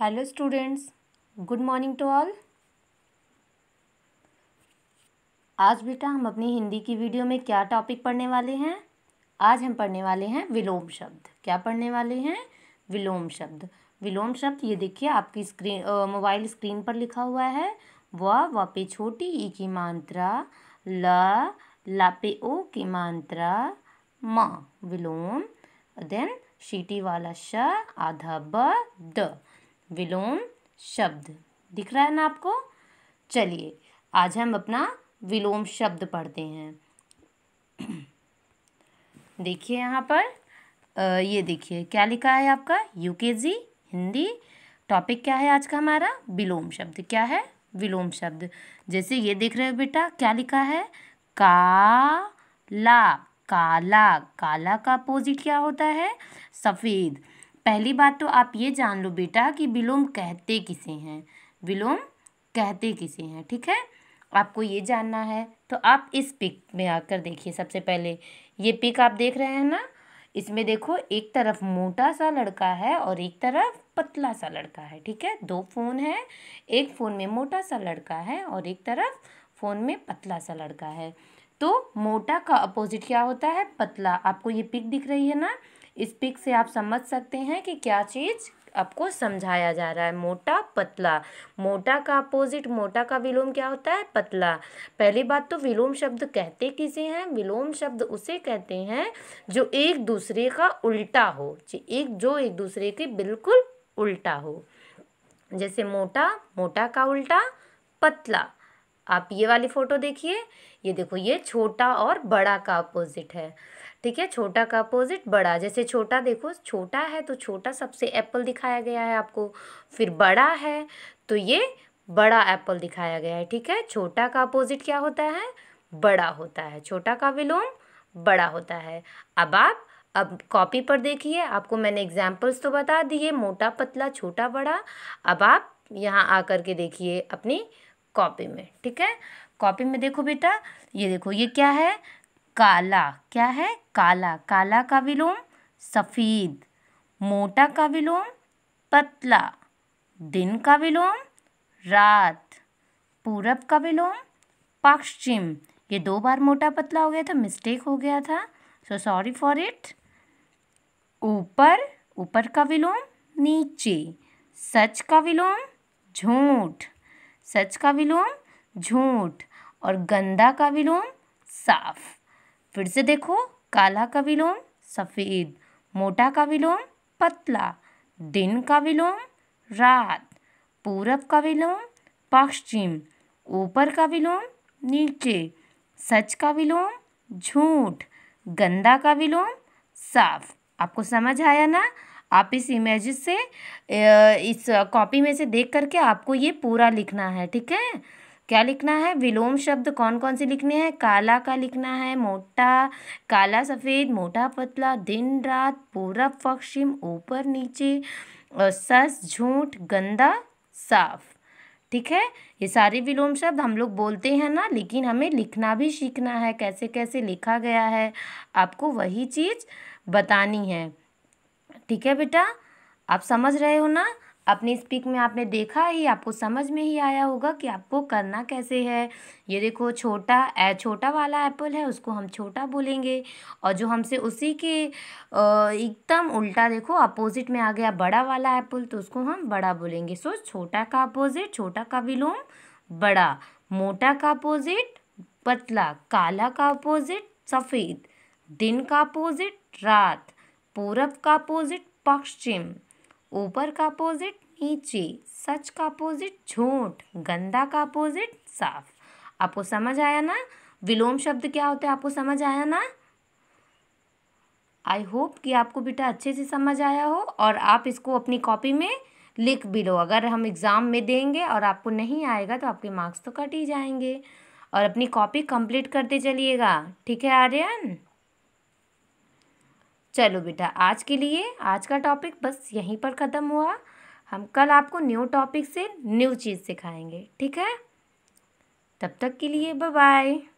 hello students good morning to all आज बेटा हम अपनी हिंदी की वीडियो में क्या टॉपिक पढ़ने वाले हैं आज हम पढ़ने वाले हैं विलोम शब्द क्या पढ़ने वाले हैं विलोम शब्द विलोम शब्द ये देखिए आपकी स्क्रीन मोबाइल स्क्रीन पर लिखा हुआ है वह व पे छोटी ई की मात्रा ल ला पे ओ की मात्रा म विलोम देन शीटी वाला श आधा ब द विलोम शब्द दिख रहा है ना आपको चलिए आज हम अपना विलोम शब्द पढ़ते हैं देखिए यहाँ पर आ, ये देखिए क्या लिखा है आपका यूकेजी हिंदी टॉपिक क्या है आज का हमारा विलोम शब्द क्या है विलोम शब्द जैसे ये देख रहे हो बेटा क्या लिखा है काला काला काला का अपोजिट क्या होता है सफ़ेद पहली बात तो आप ये जान लो बेटा कि विलोम कहते किसे हैं विलोम कहते किसे हैं ठीक है आपको ये जानना है तो आप इस पिक में आकर देखिए सबसे पहले ये पिक आप देख रहे हैं ना इसमें देखो एक तरफ मोटा सा लड़का है और एक तरफ पतला सा लड़का है ठीक है दो फ़ोन है एक फ़ोन में मोटा सा लड़का है और एक तरफ फ़ोन में पतला सा लड़का है तो मोटा का अपोजिट क्या होता है पतला आपको ये पिक दिख रही है ना इस पिक से आप समझ सकते हैं कि क्या चीज़ आपको समझाया जा रहा है मोटा पतला मोटा का अपोजिट मोटा का विलोम क्या होता है पतला पहली बात तो विलोम शब्द कहते किसे हैं विलोम शब्द उसे कहते हैं जो एक दूसरे का उल्टा हो एक जो एक दूसरे के बिल्कुल उल्टा हो जैसे मोटा मोटा का उल्टा पतला आप ये वाली फ़ोटो देखिए ये देखो ये छोटा और बड़ा का अपोजिट है ठीक है छोटा का अपोजिट बड़ा जैसे छोटा देखो छोटा है तो छोटा सबसे एप्पल दिखाया गया है आपको फिर बड़ा है तो ये बड़ा एप्पल दिखाया गया है ठीक है छोटा का अपोजिट क्या होता है बड़ा होता है छोटा का विलोम बड़ा होता है अब आप अब कॉपी पर देखिए आपको मैंने एग्जाम्पल्स तो बता दिए मोटा पतला छोटा बड़ा अब आप यहाँ आकर के देखिए अपनी कॉपी में ठीक है कॉपी में देखो बेटा ये देखो ये क्या है काला क्या है काला काला का विलोम सफ़ेद मोटा का विलोम पतला दिन का विलोम रात पूरब का विलोम पश्चिम ये दो बार मोटा पतला हो गया था मिस्टेक हो गया था सो सॉरी फॉर इट ऊपर ऊपर का विलोम नीचे सच का विलोम झूठ सच का विलोम झूठ और गंदा का विलोम साफ फिर से देखो काला का विलोम सफ़ेद मोटा का विलोम पतला दिन का विलोम रात पूरब का विलोम पश्चिम ऊपर का विलोम नीचे सच का विलोम झूठ गंदा का विलोम साफ आपको समझ आया ना आप इस इमेज से इस कॉपी में से देख करके आपको ये पूरा लिखना है ठीक है क्या लिखना है विलोम शब्द कौन कौन से लिखने हैं काला का लिखना है मोटा काला सफ़ेद मोटा पतला दिन रात पूरब पश्चिम ऊपर नीचे और सस झूठ गंदा साफ ठीक है ये सारे विलोम शब्द हम लोग बोलते हैं ना लेकिन हमें लिखना भी सीखना है कैसे कैसे लिखा गया है आपको वही चीज़ बतानी है ठीक है बेटा आप समझ रहे हो ना अपने स्पीक में आपने देखा ही आपको समझ में ही आया होगा कि आपको करना कैसे है ये देखो छोटा ए छोटा वाला एप्पल है उसको हम छोटा बोलेंगे और जो हमसे उसी के एकदम उल्टा देखो अपोजिट में आ गया बड़ा वाला एप्पल तो उसको हम बड़ा बोलेंगे सो छोटा का अपोजिट छोटा का विलोम बड़ा मोटा का अपोजिट पतला काला का अपोजिट सफ़ेद दिन का अपोजिट रात पूरब का अपोजिट पश्चिम ऊपर का अपोजिट नीचे सच का अपोजिट झूठ गंदा का अपोजिट साफ आपको समझ आया ना विलोम शब्द क्या होता है आपको समझ आया ना आई होप कि आपको बेटा अच्छे से समझ आया हो और आप इसको अपनी कॉपी में लिख भी लो अगर हम एग्ज़ाम में देंगे और आपको नहीं आएगा तो आपके मार्क्स तो कट ही जाएंगे और अपनी कॉपी कंप्लीट करते चलिएगा ठीक है आर्यन चलो बेटा आज के लिए आज का टॉपिक बस यहीं पर ख़त्म हुआ हम कल आपको न्यू टॉपिक से न्यू चीज़ सिखाएंगे ठीक है तब तक के लिए बाय बाय